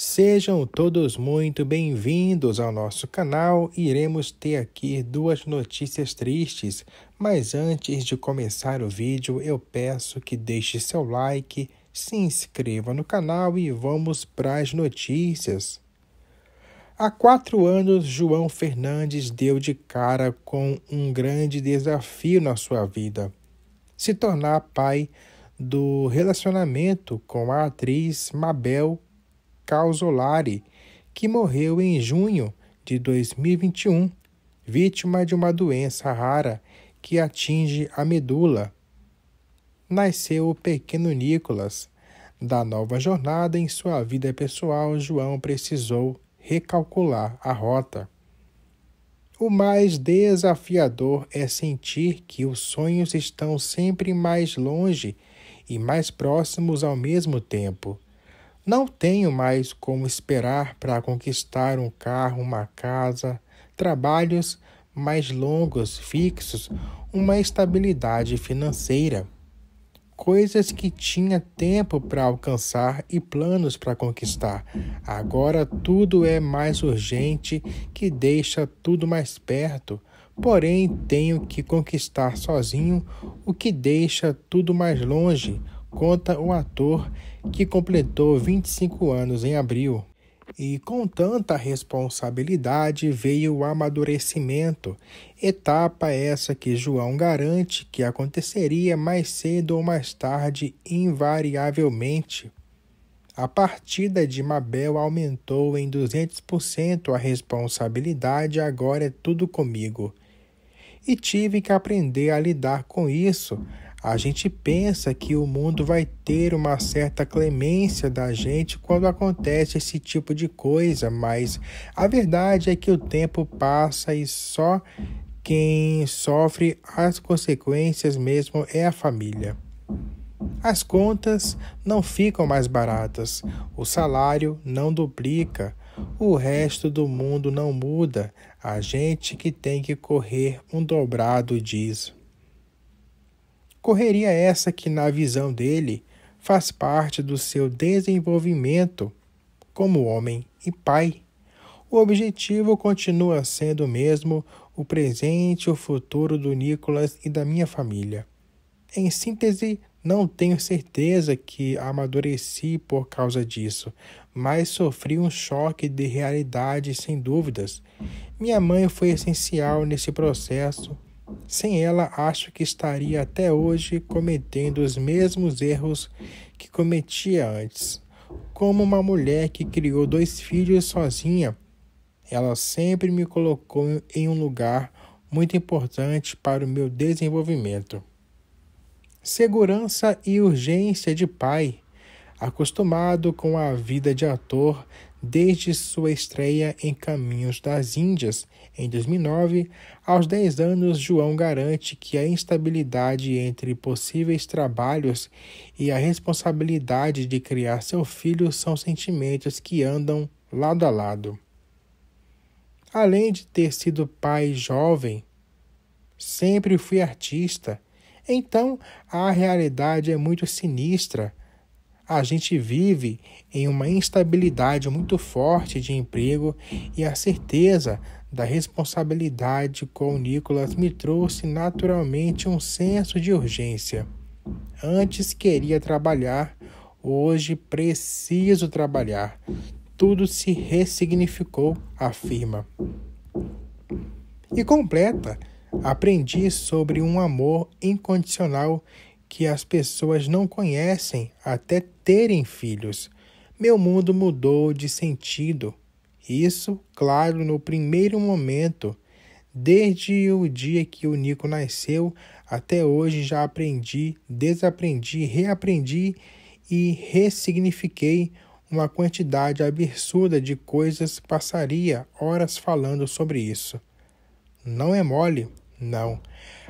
Sejam todos muito bem-vindos ao nosso canal. Iremos ter aqui duas notícias tristes, mas antes de começar o vídeo, eu peço que deixe seu like, se inscreva no canal e vamos para as notícias. Há quatro anos, João Fernandes deu de cara com um grande desafio na sua vida: se tornar pai do relacionamento com a atriz Mabel Causolari, que morreu em junho de 2021, vítima de uma doença rara que atinge a medula. Nasceu o pequeno Nicolas. Da nova jornada em sua vida pessoal, João precisou recalcular a rota. O mais desafiador é sentir que os sonhos estão sempre mais longe e mais próximos ao mesmo tempo. Não tenho mais como esperar para conquistar um carro, uma casa, trabalhos mais longos, fixos, uma estabilidade financeira. Coisas que tinha tempo para alcançar e planos para conquistar. Agora tudo é mais urgente, que deixa tudo mais perto. Porém, tenho que conquistar sozinho, o que deixa tudo mais longe conta o ator que completou 25 anos em abril. E com tanta responsabilidade veio o amadurecimento, etapa essa que João garante que aconteceria mais cedo ou mais tarde, invariavelmente. A partida de Mabel aumentou em 200% a responsabilidade, agora é tudo comigo. E tive que aprender a lidar com isso, a gente pensa que o mundo vai ter uma certa clemência da gente quando acontece esse tipo de coisa, mas a verdade é que o tempo passa e só quem sofre as consequências mesmo é a família. As contas não ficam mais baratas, o salário não duplica, o resto do mundo não muda, a gente que tem que correr um dobrado diz. Correria essa que, na visão dele, faz parte do seu desenvolvimento como homem e pai. O objetivo continua sendo o mesmo, o presente e o futuro do Nicolas e da minha família. Em síntese, não tenho certeza que amadureci por causa disso, mas sofri um choque de realidade sem dúvidas. Minha mãe foi essencial nesse processo, sem ela, acho que estaria até hoje cometendo os mesmos erros que cometia antes. Como uma mulher que criou dois filhos sozinha, ela sempre me colocou em um lugar muito importante para o meu desenvolvimento. Segurança e urgência de pai, acostumado com a vida de ator desde sua estreia em Caminhos das Índias, em 2009, aos 10 anos, João garante que a instabilidade entre possíveis trabalhos e a responsabilidade de criar seu filho são sentimentos que andam lado a lado. Além de ter sido pai jovem, sempre fui artista, então a realidade é muito sinistra a gente vive em uma instabilidade muito forte de emprego e a certeza da responsabilidade com o Nicolas me trouxe naturalmente um senso de urgência. Antes queria trabalhar, hoje preciso trabalhar. Tudo se ressignificou, afirma. E completa: aprendi sobre um amor incondicional que as pessoas não conhecem até terem filhos. Meu mundo mudou de sentido. Isso, claro, no primeiro momento. Desde o dia que o Nico nasceu até hoje já aprendi, desaprendi, reaprendi e ressignifiquei uma quantidade absurda de coisas passaria horas falando sobre isso. Não é mole. Não.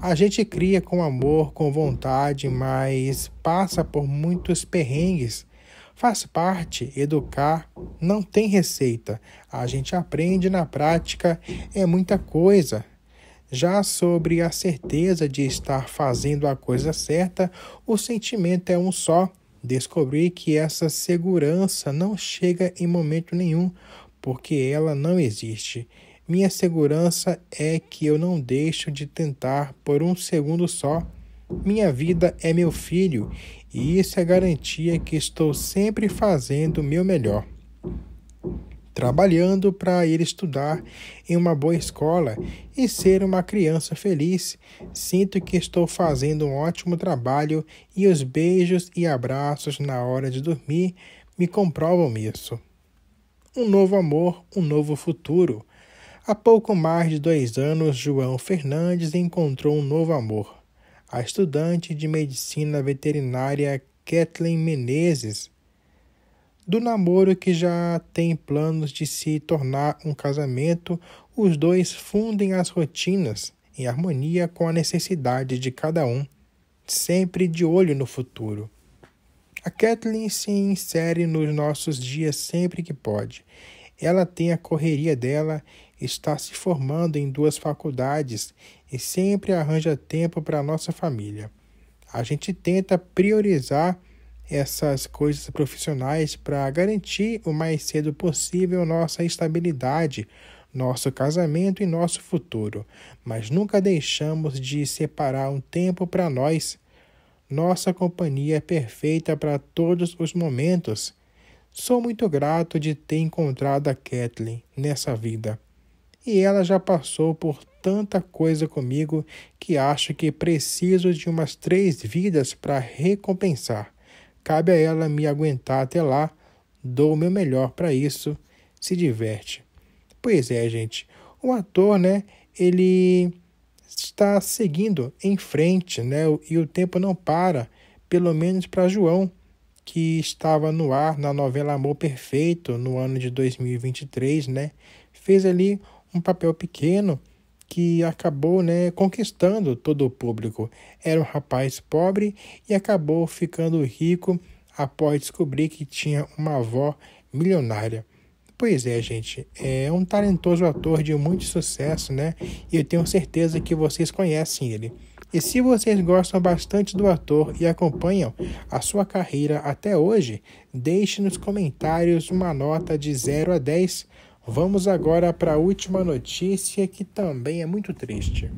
A gente cria com amor, com vontade, mas passa por muitos perrengues. Faz parte, educar não tem receita. A gente aprende na prática, é muita coisa. Já sobre a certeza de estar fazendo a coisa certa, o sentimento é um só. Descobri que essa segurança não chega em momento nenhum, porque ela não existe. Minha segurança é que eu não deixo de tentar por um segundo só. Minha vida é meu filho e isso é garantia que estou sempre fazendo o meu melhor. Trabalhando para ir estudar em uma boa escola e ser uma criança feliz. Sinto que estou fazendo um ótimo trabalho e os beijos e abraços na hora de dormir me comprovam isso. Um novo amor, um novo futuro Há pouco mais de dois anos, João Fernandes encontrou um novo amor. A estudante de medicina veterinária Kathleen Menezes, do namoro que já tem planos de se tornar um casamento, os dois fundem as rotinas em harmonia com a necessidade de cada um, sempre de olho no futuro. A Kathleen se insere nos nossos dias sempre que pode. Ela tem a correria dela está se formando em duas faculdades e sempre arranja tempo para a nossa família. A gente tenta priorizar essas coisas profissionais para garantir o mais cedo possível nossa estabilidade, nosso casamento e nosso futuro, mas nunca deixamos de separar um tempo para nós. Nossa companhia é perfeita para todos os momentos. Sou muito grato de ter encontrado a Kathleen nessa vida e ela já passou por tanta coisa comigo que acho que preciso de umas três vidas para recompensar. Cabe a ela me aguentar até lá, dou o meu melhor para isso, se diverte. Pois é, gente, o ator, né, ele está seguindo em frente, né, e o tempo não para, pelo menos para João, que estava no ar na novela Amor Perfeito no ano de 2023, né, fez ali um papel pequeno que acabou né, conquistando todo o público. Era um rapaz pobre e acabou ficando rico após descobrir que tinha uma avó milionária. Pois é, gente, é um talentoso ator de muito sucesso, né? E eu tenho certeza que vocês conhecem ele. E se vocês gostam bastante do ator e acompanham a sua carreira até hoje, deixe nos comentários uma nota de 0 a 10 Vamos agora para a última notícia que também é muito triste.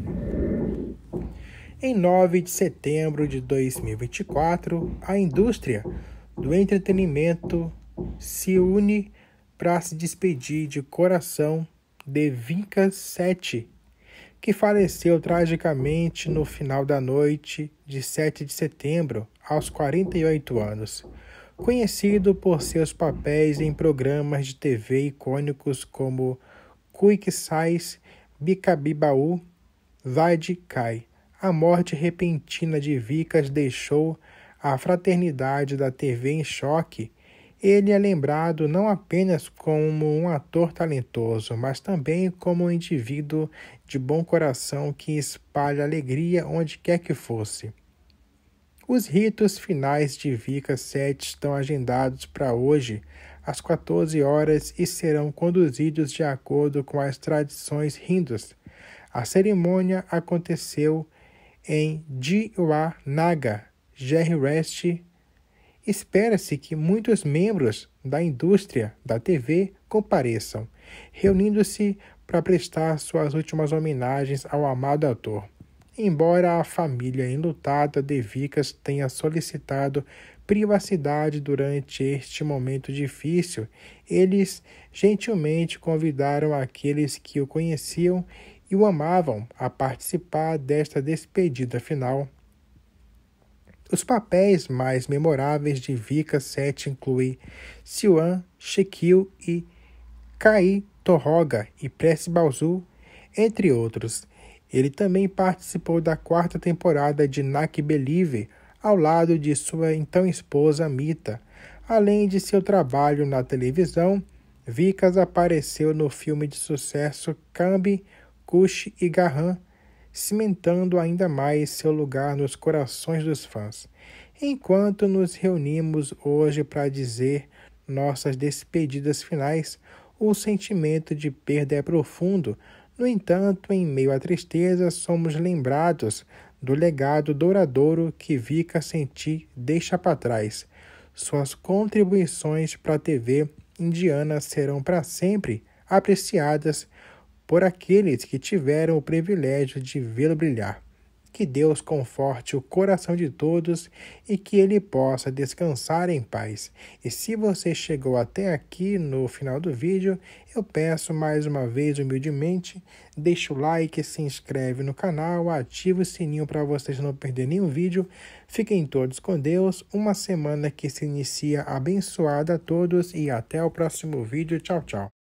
Em 9 de setembro de 2024, a indústria do entretenimento se une para se despedir de coração de Vinca 7, que faleceu tragicamente no final da noite de 7 de setembro, aos 48 anos conhecido por seus papéis em programas de TV icônicos como Quick Size, Bicabibaú, Vade Cai. A morte repentina de Vicas deixou a fraternidade da TV em choque. Ele é lembrado não apenas como um ator talentoso, mas também como um indivíduo de bom coração que espalha alegria onde quer que fosse. Os ritos finais de Vika 7 estão agendados para hoje, às 14 horas, e serão conduzidos de acordo com as tradições hindus. A cerimônia aconteceu em Diwa Jerry Jerry Espera-se que muitos membros da indústria da TV compareçam, reunindo-se para prestar suas últimas homenagens ao amado ator embora a família enlutada de Vicas tenha solicitado privacidade durante este momento difícil, eles gentilmente convidaram aqueles que o conheciam e o amavam a participar desta despedida final. Os papéis mais memoráveis de Vika 7 incluem Siwan, Shekil e Kai Torroga e Press Balzu, entre outros. Ele também participou da quarta temporada de Nak Believe, ao lado de sua então esposa Mita. Além de seu trabalho na televisão, Vicas apareceu no filme de sucesso Cambi, Kush e Garran, cimentando ainda mais seu lugar nos corações dos fãs. Enquanto nos reunimos hoje para dizer nossas despedidas finais, o sentimento de perda é profundo, no entanto, em meio à tristeza, somos lembrados do legado douradouro que Vika Senti deixa para trás. Suas contribuições para a TV indiana serão para sempre apreciadas por aqueles que tiveram o privilégio de vê-lo brilhar. Que Deus conforte o coração de todos e que ele possa descansar em paz. E se você chegou até aqui no final do vídeo, eu peço mais uma vez humildemente, deixa o like, se inscreve no canal, ativa o sininho para vocês não perder nenhum vídeo. Fiquem todos com Deus, uma semana que se inicia abençoada a todos e até o próximo vídeo. Tchau, tchau.